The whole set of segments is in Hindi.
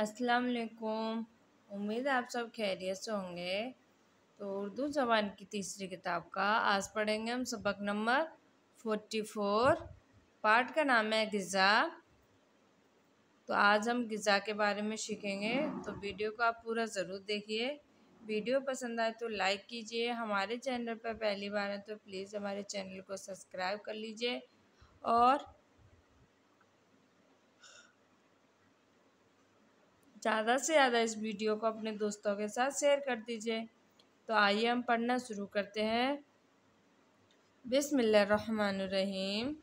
अस्सलाम वालेकुम उम्मीद है आप सब खैरियत से होंगे तो उर्दू ज़बान की तीसरी किताब का आज पढ़ेंगे हम सबक नंबर फोर्टी फोर पार्ट का नाम है गज़ा तो आज हम गज़ा के बारे में सीखेंगे तो वीडियो को आप पूरा ज़रूर देखिए वीडियो पसंद आए तो लाइक कीजिए हमारे चैनल पर पहली बार है तो प्लीज़ हमारे चैनल को सब्सक्राइब कर लीजिए और ज़्यादा से ज़्यादा इस वीडियो को अपने दोस्तों के साथ शेयर कर दीजिए तो आइए हम पढ़ना शुरू करते हैं बिसमीम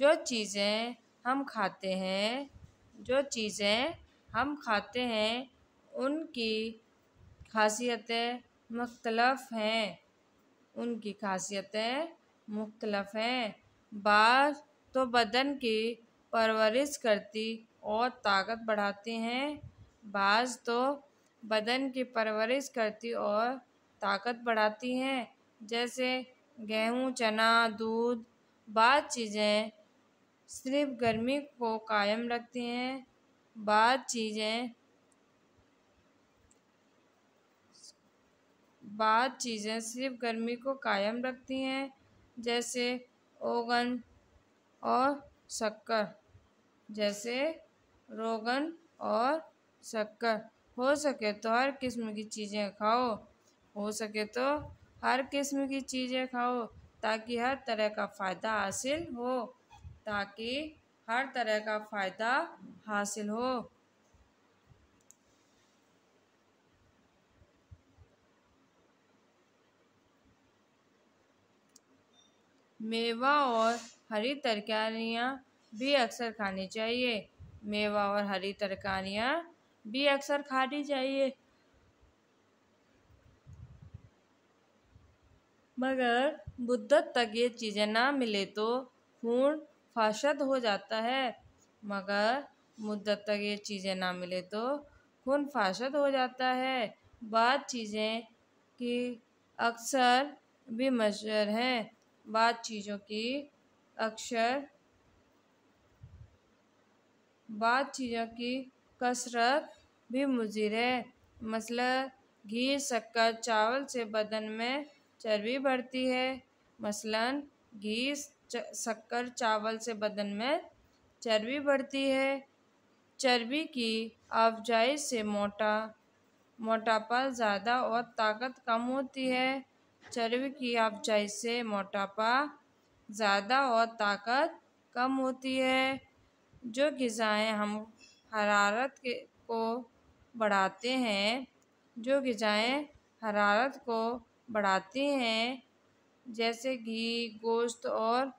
जो चीज़ें हम खाते हैं जो चीज़ें हम खाते हैं उनकी खासियतें मुख्तलफ हैं उनकी खासियतें मुख्तलफ हैं बार तो बदन की परवरिश करती और ताकत बढ़ाती हैं बाज़ तो बदन की परवरिश करती और ताकत बढ़ाती हैं जैसे गेहूँ चना दूध बाद चीज़ें सिर्फ गर्मी को कायम रखती हैं बाद चीज़ें बाद चीज़ें सिर्फ गर्मी को कायम रखती हैं जैसे ओगन और शक्कर जैसे रोगन और शक्कर हो सके तो हर किस्म की चीज़ें खाओ हो सके तो हर किस्म की चीज़ें खाओ ताकि हर तरह का फ़ायदा हासिल हो ताकि हर तरह का फ़ायदा हासिल हो मेवा और हरी तरकारियाँ भी अक्सर खानी चाहिए मेवा और हरी तरकारियाँ भी अक्सर खानी चाहिए मगर मुद्दत तक ये चीज़ें ना मिले तो खून फाशद हो जाता है मगर मुद्दत तक ये चीज़ें ना मिले तो खून फाशद हो जाता है बात चीज़ें की अक्सर भी मशर हैं बात चीज़ों की अक्सर बात चीज़ों की कसरत भी मुजिर है मसला घी शक्कर चावल से बदन में चर्बी बढ़ती है मसलन घी शक्कर चावल से बदन में चर्बी बढ़ती है चर्बी की अफजाई से मोटा मोटापा ज़्यादा और ताकत कम होती है चर्बी की अफजाई से मोटापा ज़्यादा और ताकत कम होती है जो गज़ाएँ हम हरारत के को बढ़ाते हैं जो गजाएँ हरारत को बढ़ाती हैं जैसे घी गोश्त और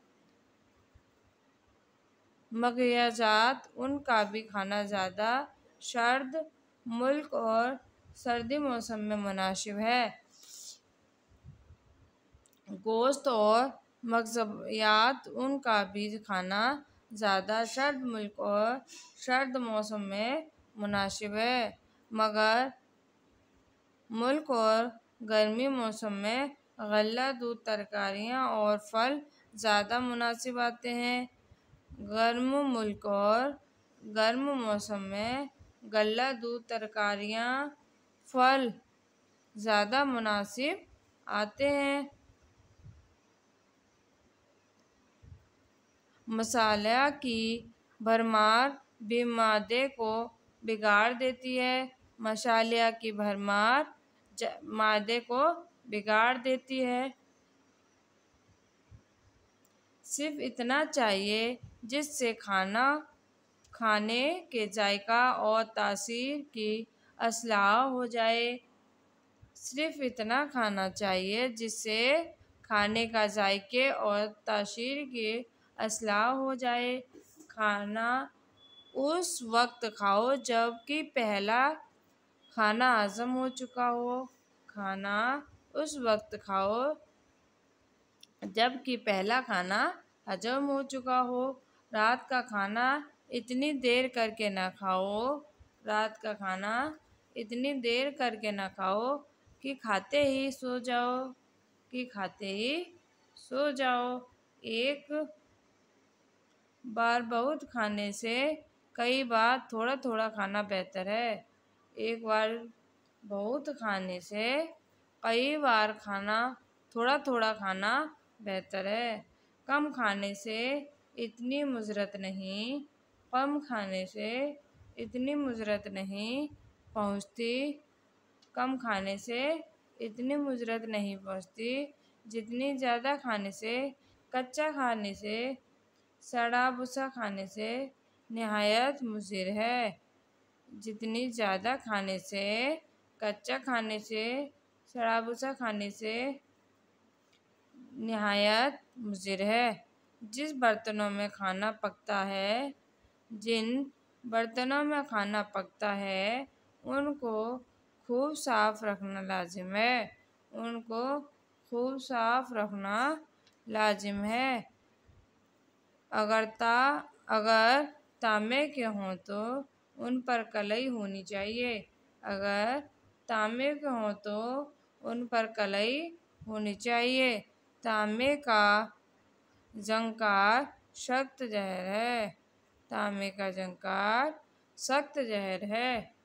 मगयाजात उनका भी खाना ज़्यादा शर्द मुल्क और सर्दी मौसम में मुनासिब है गोश्त और मगजबियात उनका भी खाना ज़्यादा सर्द मुल्क और सर्द मौसम में मुनासिब है मगर मुल्क और गर्मी मौसम में गला दूध तरकारियाँ और फल ज़्यादा मुनासिब आते हैं गर्म मुल्क और गर्म मौसम में गला दूध तरकारियाँ फल ज़्यादा मुनासिब आते हैं मसाला की भरमार भी मादे को बिगाड़ देती है मसाले की भरमार मादे को बिगाड़ देती है सिर्फ इतना चाहिए जिससे खाना खाने के जायका और तासीर की असलाह हो जाए सिर्फ इतना खाना चाहिए जिससे खाने का जायके और तासीर के असलाह हो जाए खाना उस वक्त खाओ जबकि पहला खाना हज़म हो चुका हो खाना उस वक्त खाओ जबकि पहला खाना हजम हो चुका हो रात का खाना इतनी देर करके ना खाओ रात का खाना इतनी देर करके ना खाओ कि खाते ही सो जाओ कि खाते ही सो जाओ एक बार बहुत खाने से कई बार थोड़ा थोड़ा खाना बेहतर है एक बार बहुत खाने से कई बार खाना थोड़ा थोड़ा खाना बेहतर है कम खाने से इतनी मुजरत नहीं कम खाने से इतनी मुजरत नहीं पहुंचती कम खाने से इतनी मुजरत नहीं पहुंचती जितनी ज़्यादा खाने से कच्चा खाने से सड़ा भूसा खाने से नहायत मुजिर है जितनी ज़्यादा खाने से कच्चा खाने से सड़ा भूसा खाने से नहायत मुजिर है जिस बर्तनों में खाना पकता है जिन बर्तनों में खाना पकता है उनको खूब साफ रखना लाजिम है उनको खूब साफ रखना लाजिम है अगरता अगर तांबे के हों तो उन पर कलई होनी चाहिए अगर तांबे के हों तो उन पर कलई होनी चाहिए तांबे का जंकार सख्त जहर है तांबे का जंकार सख्त जहर है